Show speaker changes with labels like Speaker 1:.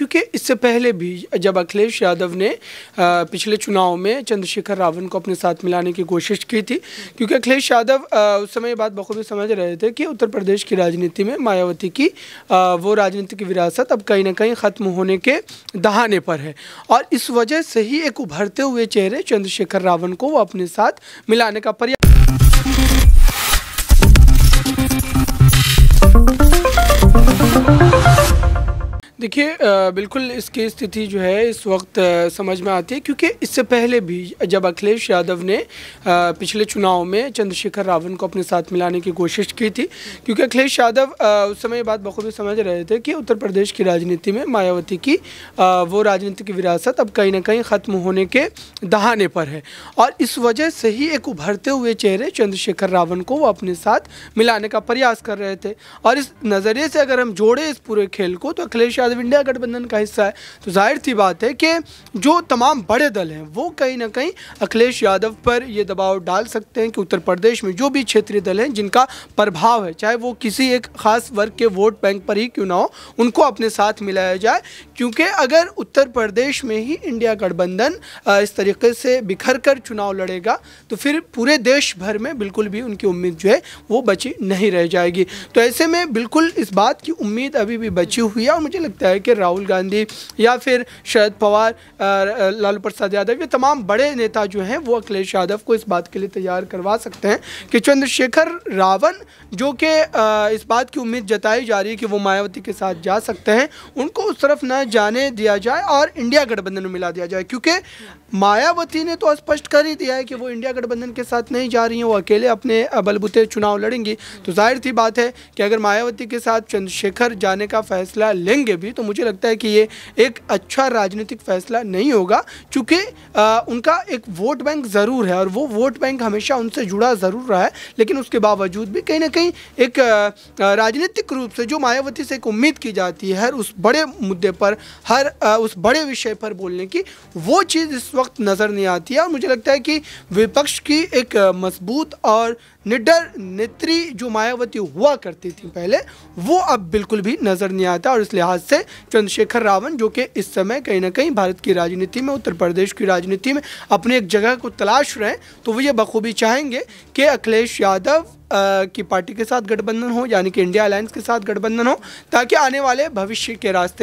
Speaker 1: क्योंकि इससे पहले भी जब अखिलेश यादव ने पिछले चुनाव में चंद्रशेखर रावण को अपने साथ मिलाने की कोशिश की थी क्योंकि अखिलेश यादव उस समय ये बात बखूबी समझ रहे थे कि उत्तर प्रदेश की राजनीति में मायावती की वो राजनीतिक विरासत अब कहीं ना कहीं ख़त्म होने के दहाने पर है और इस वजह से ही एक उभरते हुए चेहरे चंद्रशेखर रावण को वो अपने साथ मिलाने का प्रयास देखिए बिल्कुल इसकी स्थिति जो है इस वक्त समझ में आती है क्योंकि इससे पहले भी जब अखिलेश यादव ने पिछले चुनाव में चंद्रशेखर रावण को अपने साथ मिलाने की कोशिश की थी क्योंकि अखिलेश यादव उस समय ये बात बखूबी समझ रहे थे कि उत्तर प्रदेश की राजनीति में मायावती की वो राजनीतिक विरासत अब कहीं ना कहीं ख़त्म होने के दहाने पर है और इस वजह से ही एक उभरते हुए चेहरे चंद्रशेखर रावण को वो अपने साथ मिलाने का प्रयास कर रहे थे और इस नज़रिए से अगर हम जोड़े इस पूरे खेल को तो अखिलेश यादव जब इंडिया गठबंधन का हिस्सा है तो जाहिर सी बात है कि जो तमाम बड़े दल हैं वो कहीं ना कहीं अखिलेश यादव पर ये दबाव डाल सकते हैं कि उत्तर प्रदेश में जो भी क्षेत्रीय दल हैं जिनका प्रभाव है चाहे वो किसी एक खास वर्ग के वोट बैंक पर ही क्यों ना हो उनको अपने साथ मिलाया जाए क्योंकि अगर उत्तर प्रदेश में ही इंडिया गठबंधन इस तरीके से बिखर कर चुनाव लड़ेगा तो फिर पूरे देश भर में बिल्कुल भी उनकी उम्मीद जो है वो बची नहीं रह जाएगी तो ऐसे में बिल्कुल इस बात की उम्मीद अभी भी बची हुई है और मुझे लगता है कि राहुल गांधी या फिर शरद पवार लालू प्रसाद यादव ये तमाम बड़े नेता जो हैं वो अखिलेश यादव को इस बात के लिए तैयार करवा सकते हैं कि चंद्रशेखर रावण जो कि इस बात की उम्मीद जताई जा रही है कि वो मायावती के साथ जा सकते हैं उनको उस तरफ ना जाने दिया जाए और इंडिया गठबंधन में मिला दिया जाए क्योंकि मायावती ने तो स्पष्ट कर ही दिया है कि वो इंडिया गठबंधन के साथ नहीं जा रही हैं वो अकेले अपने बलबूते चुनाव लड़ेंगी तो जाहिर सी बात है कि अगर मायावती के साथ चंद्रशेखर जाने का फैसला लेंगे भी तो मुझे लगता है कि ये एक अच्छा राजनीतिक फैसला नहीं होगा चूँकि उनका एक वोट बैंक ज़रूर है और वो वोट बैंक हमेशा उनसे जुड़ा ज़रूर रहा है लेकिन उसके बावजूद भी कहीं ना कहीं एक राजनीतिक रूप से जो मायावती से एक उम्मीद की जाती है हर उस बड़े मुद्दे पर हर उस बड़े विषय पर बोलने की वो चीज़ इस वक्त नज़र नहीं आती है और मुझे लगता है कि विपक्ष की एक मजबूत और निडर नेत्री जो मायावती हुआ करती थी पहले वो अब बिल्कुल भी नज़र नहीं आता और इस लिहाज से चंद्रशेखर रावण जो कि इस समय कहीं ना कहीं भारत की राजनीति में उत्तर प्रदेश की राजनीति में अपनी एक जगह को तलाश रहे तो वो ये बखूबी चाहेंगे कि अखिलेश यादव की पार्टी के साथ गठबंधन हो यानी कि इंडिया अलायंस के साथ गठबंधन हो ताकि आने वाले भविष्य के रास्ते